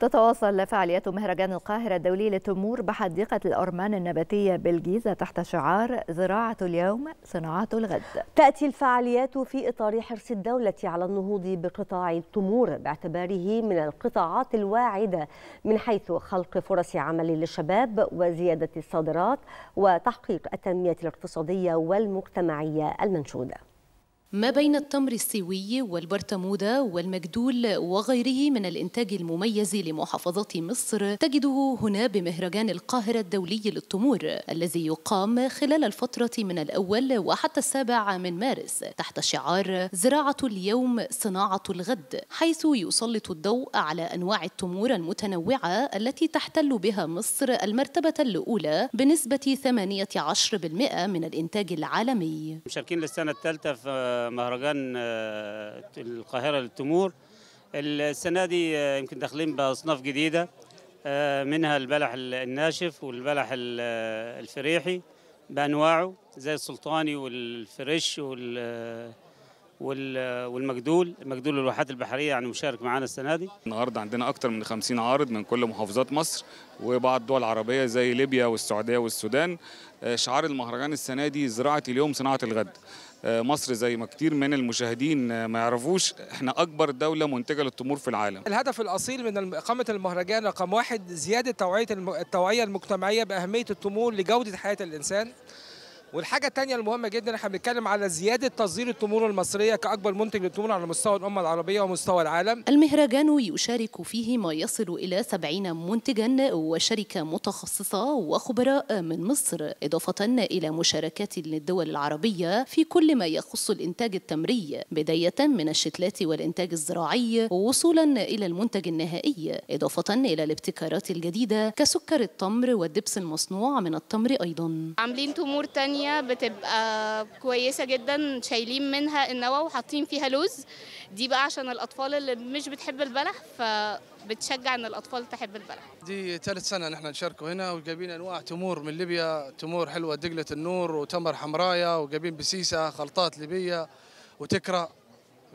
تتواصل فعاليات مهرجان القاهرة الدولي للتمور بحديقة الأرمان النباتية بالجيزة تحت شعار زراعة اليوم صناعة الغد تأتي الفعاليات في إطار حرص الدولة على النهوض بقطاع التمور باعتباره من القطاعات الواعدة من حيث خلق فرص عمل للشباب وزيادة الصادرات وتحقيق التنمية الاقتصادية والمجتمعية المنشوده ما بين التمر السوي والبرتمودة والمجدول وغيره من الإنتاج المميز لمحافظة مصر تجده هنا بمهرجان القاهرة الدولي للتمور الذي يقام خلال الفترة من الأول وحتى السابع من مارس تحت شعار زراعة اليوم صناعة الغد حيث يسلط الضوء على أنواع التمور المتنوعة التي تحتل بها مصر المرتبة الأولى بنسبة 18% من الإنتاج العالمي مشاركين للسنة الثالثة في مهرجان آه، القاهرة للتمور السنة دي آه، يمكن داخلين بأصناف جديدة آه، منها البلح الناشف والبلح الفريحي بأنواعه زي السلطاني والفريش والمجدول المجدول الواحات البحرية يعني مشارك معانا السنة دي النهاردة عندنا أكتر من 50 عارض من كل محافظات مصر وبعض الدول العربية زي ليبيا والسعودية والسودان شعار المهرجان السنة دي زراعة اليوم صناعة الغد آه، مصر زي ما كتير من المشاهدين آه، ما يعرفوش احنا اكبر دوله منتجه للتمور في العالم الهدف الاصيل من اقامه المهرجان رقم واحد زياده توعيه التوعيه المجتمعيه باهميه التمور لجوده حياه الانسان والحاجه الثانيه المهمه جدا احنا بنتكلم على زياده تصدير التمور المصريه كاكبر منتج للتمور على مستوى الامه العربيه ومستوى العالم المهرجان يشارك فيه ما يصل الى 70 منتجا وشركه متخصصه وخبراء من مصر اضافه الى مشاركات للدول العربيه في كل ما يخص الانتاج التمري بدايه من الشتلات والانتاج الزراعي ووصولا الى المنتج النهائي اضافه الى الابتكارات الجديده كسكر التمر والدبس المصنوع من التمر ايضا عاملين تمور تانية الثانيه بتبقى كويسة جدا شايلين منها النوى وحاطين فيها لوز دي بقى عشان الأطفال اللي مش بتحب البلح فبتشجع إن الأطفال تحب البلح دي ثالث سنة نحن نشاركه هنا وجايبين أنواع تمور من ليبيا تمور حلوة دقلة النور وتمر حمراية وجايبين بسيسة خلطات ليبية وتكرة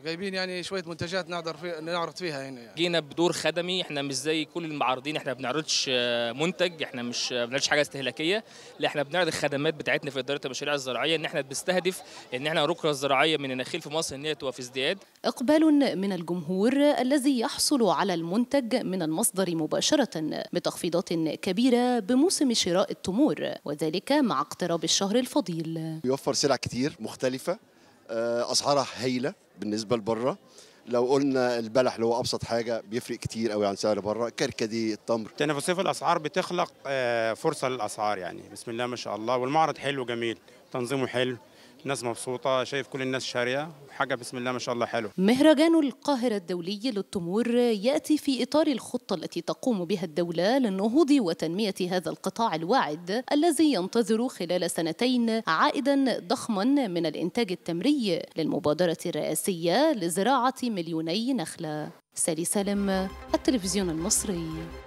جايبين يعني شويه منتجات نقدر في نعرض فيها هنا يعني. جينا بدور خدمي احنا مش زي كل المعارضين احنا ما بنعرضش آه، منتج احنا مش آه، ما بنعرضش حاجه استهلاكيه لا احنا بنعرض الخدمات بتاعتنا في اداره المشاريع الزراعيه ان احنا بنستهدف ان احنا الركنه الزراعيه من النخيل في مصر ان هي تبقى في ازدياد اقبال من الجمهور الذي يحصل على المنتج من المصدر مباشره بتخفيضات كبيره بموسم شراء التمور وذلك مع اقتراب الشهر الفضيل بيوفر سلع كتير مختلفه آه، اسعارها هايله بالنسبه لبره لو قلنا البلح اللي هو ابسط حاجه بيفرق كتير قوي عن سعر بره كركدي التمر تنافسيه في الاسعار بتخلق آه، فرصه للاسعار يعني بسم الله ما شاء الله والمعرض حلو جميل تنظيمه حلو الناس مبسوطة شايف كل الناس شارية حاجة بسم الله ما شاء الله حلو مهرجان القاهرة الدولي للتمور يأتي في إطار الخطة التي تقوم بها الدولة للنهوض وتنمية هذا القطاع الواعد الذي ينتظر خلال سنتين عائدا ضخما من الإنتاج التمري للمبادرة الرئاسية لزراعة مليوني نخلة سالي سالم التلفزيون المصري